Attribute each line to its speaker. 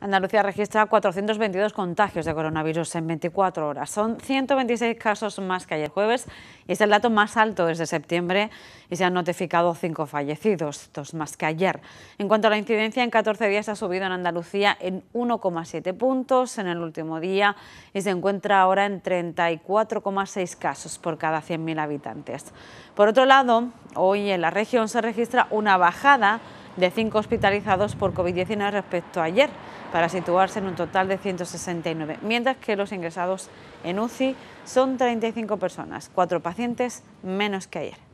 Speaker 1: Andalucía registra 422 contagios de coronavirus en 24 horas. Son 126 casos más que ayer jueves y es el dato más alto desde septiembre y se han notificado 5 fallecidos, dos más que ayer. En cuanto a la incidencia, en 14 días ha subido en Andalucía en 1,7 puntos en el último día y se encuentra ahora en 34,6 casos por cada 100.000 habitantes. Por otro lado, hoy en la región se registra una bajada de 5 hospitalizados por COVID-19 respecto a ayer para situarse en un total de 169, mientras que los ingresados en UCI son 35 personas, cuatro pacientes menos que ayer.